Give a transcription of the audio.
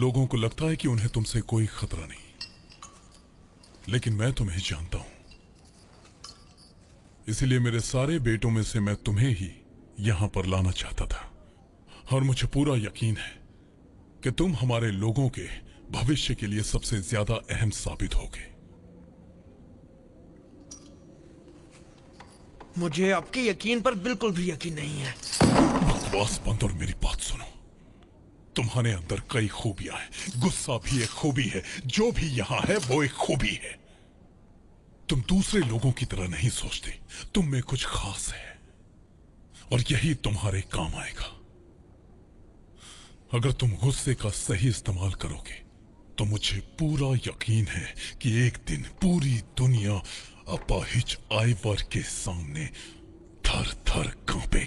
लोगों को लगता है कि उन्हें तुमसे कोई खतरा नहीं लेकिन मैं तुम्हें जानता हूं इसलिए मेरे सारे बेटों में से मैं तुम्हें ही यहां पर लाना चाहता था और मुझे पूरा यकीन है कि तुम हमारे लोगों के भविष्य के लिए सबसे ज्यादा अहम साबित होगे मुझे आपके यकीन पर बिल्कुल भी यकीन नहीं है बकवास बंद और मेरी बात सुनो तुम्हारे अंदर कई खूबियां हैं गुस्सा भी एक खूबी है जो भी यहां है वो एक खूबी है तुम दूसरे लोगों की तरह नहीं सोचते तुम में कुछ खास है और यही तुम्हारे काम आएगा अगर तुम गुस्से का सही इस्तेमाल करोगे तो मुझे पूरा यकीन है कि एक दिन पूरी दुनिया अपाहिज आईवर के सामने थर थर कांपे